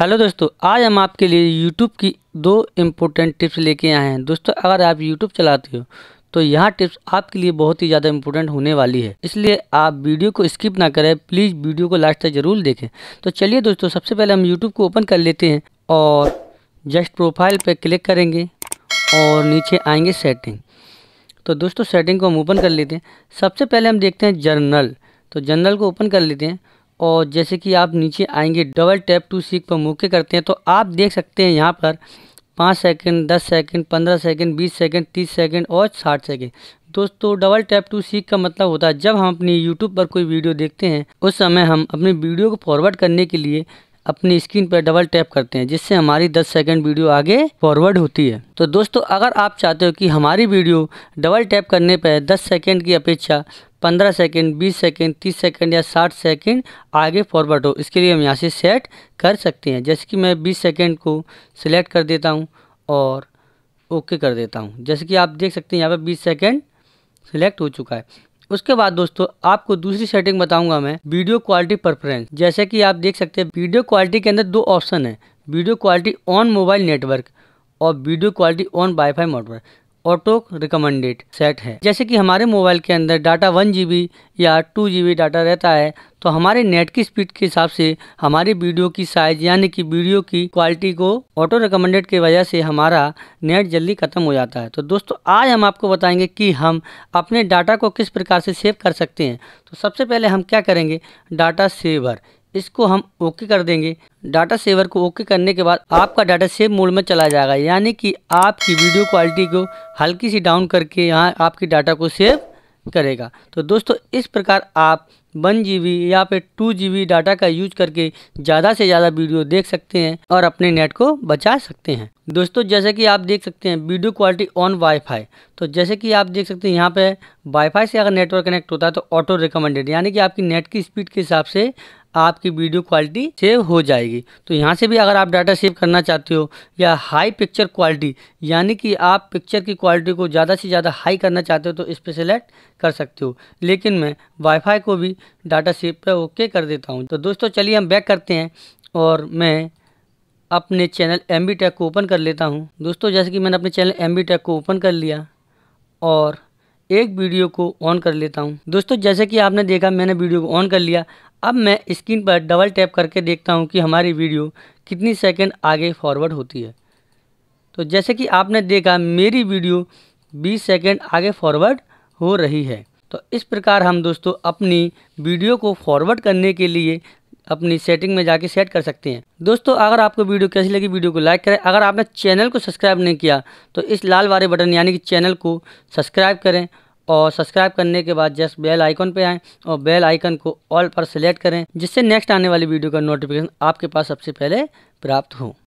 hello दोस्तों आज हम आपके लिए यूट्यूब की दो इम्पोर्टेंट टिप्स लेके आए हैं दोस्तों अगर आप यूट्यूब चलाते हो तो यह टिप्स आपके लिए बहुत ही ज़्यादा इम्पोर्टेंट होने वाली है इसलिए आप वीडियो को स्किप ना करें प्लीज़ वीडियो को लास्ट तक ज़रूर देखें तो चलिए दोस्तों सबसे पहले हम यूट्यूब को ओपन कर लेते हैं और जस्ट प्रोफाइल पर क्लिक करेंगे और नीचे आएंगे सेटिंग तो दोस्तों सेटिंग को हम ओपन कर लेते हैं सबसे पहले हम देखते हैं जर्नल तो जर्नल को ओपन कर लेते हैं और जैसे कि आप नीचे आएंगे डबल टैप टू सीख पर मौके करते हैं तो आप देख सकते हैं यहाँ पर पाँच सेकंड दस सेकंड पंद्रह सेकंड बीस सेकंड तीस सेकंड और साठ सेकंड दोस्तों डबल टैप टू सीख का मतलब होता है जब हम अपनी यूट्यूब पर कोई वीडियो देखते हैं उस समय हम अपनी वीडियो को फॉरवर्ड करने के लिए अपनी स्क्रीन पर डबल टैप करते हैं जिससे हमारी 10 सेकंड वीडियो आगे फॉरवर्ड होती है तो दोस्तों अगर आप चाहते हो कि हमारी वीडियो डबल टैप करने पर 10 सेकंड की अपेक्षा पंद्रह सेकेंड बीस सेकेंड तीस सेकेंड या साठ सेकेंड आगे फॉरवर्ड हो इसके लिए हम यहाँ से सेट कर सकते हैं जैसे कि मैं बीस सेकेंड को सिलेक्ट कर देता हूँ और ओके कर देता हूँ जैसे कि आप देख सकते हैं यहाँ पर बीस सेकेंड सिलेक्ट हो चुका है उसके बाद दोस्तों आपको दूसरी सेटिंग बताऊंगा मैं वीडियो क्वालिटी परफ्रेंस जैसे कि आप देख सकते हैं वीडियो क्वालिटी के अंदर दो ऑप्शन है video quality on mobile network और video quality on wifi network auto recommended set है जैसे कि हमारे मोबाइल के अंदर डाटा वन जी या टू जी डाटा रहता है तो हमारे नेट की स्पीड के हिसाब से हमारी वीडियो की साइज यानी कि वीडियो की क्वालिटी को ऑटो रिकमेंडेड की वजह से हमारा नेट जल्दी ख़त्म हो जाता है तो दोस्तों आज हम आपको बताएंगे कि हम अपने डाटा को किस प्रकार से सेव कर सकते हैं तो सबसे पहले हम क्या करेंगे डाटा सेवर इसको हम ओके कर देंगे डाटा सेवर को ओके करने के बाद आपका डाटा सेव मोड में चला जाएगा यानी कि आपकी वीडियो क्वालिटी को हल्की सी डाउन करके यहाँ आपके डाटा को सेव करेगा तो दोस्तों इस प्रकार आप वन जी या फिर टू जी डाटा का यूज करके ज़्यादा से ज़्यादा वीडियो देख सकते हैं और अपने नेट को बचा सकते हैं दोस्तों जैसे कि आप देख सकते हैं वीडियो क्वालिटी ऑन वाईफाई तो जैसे कि आप देख सकते हैं यहाँ पे वाईफाई से अगर नेटवर्क कनेक्ट होता है तो ऑटो रिकमेंडेड यानी कि आपकी नेट की स्पीड के हिसाब से आपकी वीडियो क्वालिटी सेव हो जाएगी तो यहाँ से भी अगर आप डाटा सेव करना चाहते हो या हाई पिक्चर क्वालिटी यानी कि आप पिक्चर की क्वालिटी को ज़्यादा से ज़्यादा हाई करना चाहते हो तो इस पर सिलेक्ट कर सकते हो लेकिन मैं वाईफाई को भी डाटा सेव पर ओके कर देता हूँ तो दोस्तों चलिए हम बैक करते हैं और मैं अपने चैनल एम बी को ओपन कर लेता हूँ दोस्तों जैसे कि मैंने अपने चैनल एम बी को ओपन कर लिया और एक वीडियो को ऑन कर लेता हूँ दोस्तों जैसे कि आपने देखा मैंने वीडियो को ऑन कर लिया अब मैं स्क्रीन पर डबल टैप करके देखता हूँ कि हमारी वीडियो कितनी सेकेंड आगे फॉरवर्ड होती है तो जैसे कि आपने देखा मेरी वीडियो 20 सेकेंड आगे फॉरवर्ड हो रही है तो इस प्रकार हम दोस्तों अपनी वीडियो को फॉरवर्ड करने के लिए अपनी सेटिंग में जाके सेट कर सकते हैं दोस्तों अगर आपको वीडियो कैसी लगी वीडियो को लाइक करें अगर आपने चैनल को सब्सक्राइब नहीं किया तो इस लाल वाले बटन यानी कि चैनल को सब्सक्राइब करें और सब्सक्राइब करने के बाद जस्ट बेल आइकन पे आएँ और बेल आइकन को ऑल पर सेलेक्ट करें जिससे नेक्स्ट आने वाली वीडियो का नोटिफिकेशन आपके पास सबसे पहले प्राप्त हो